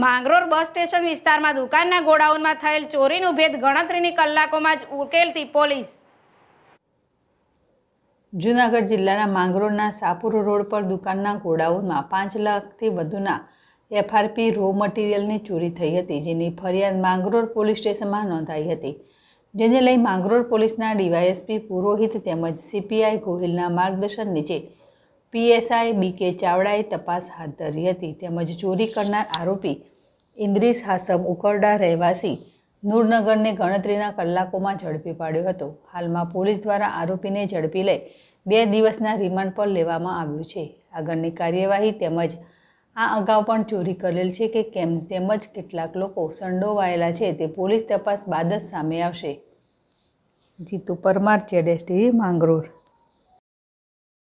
Mangrol bus station વિસ્તારમાં દુકાનના ગોડાઉનમાં થયેલ ચોરીનું ભેદ ગણતરીની કલાકોમાં જ ઉકેલતી પોલીસ જૂનાગઢ જિલ્લાના માંગરોળના સાપુર રોડ પર દુકાનના ગોડાઉનમાં પાંચ લાખથી વધુના એફઆરપી રો મટીરિયલની ચોરી થઈ હતી જેની ફરિયાદ માંગરોળ પોલીસ સ્ટેશનમાં નોંધાઈ હતી જેને લઈ માંગરોળ પોલીસના ડીવાયએસપી પુરોહિત તેમજ સીપીઆઈ ગોહિલના માર્ગદર્શન નીચે પીએસઆઈ બી કે ચાવડાએ તપાસ હાથ ધરી હતી તેમજ ચોરી કરનાર આરોપી ઇન્દ્રિસ હાસમ ઉકરડા રહેવાસી નૂરનગરને ગણતરીના કલાકોમાં ઝડપી પાડ્યો હતો હાલમાં પોલીસ દ્વારા આરોપીને ઝડપી લઈ બે દિવસના રિમાન્ડ પર લેવામાં આવ્યું છે આગળની કાર્યવાહી તેમજ આ અગાઉ પણ ચોરી કરેલ છે કે કેમ તેમજ કેટલાક લોકો સંડોવાયેલા છે તે પોલીસ તપાસ બાદ જ સામે આવશે જીતુ પરમાર જેડેસ ટીવી માંગરોળ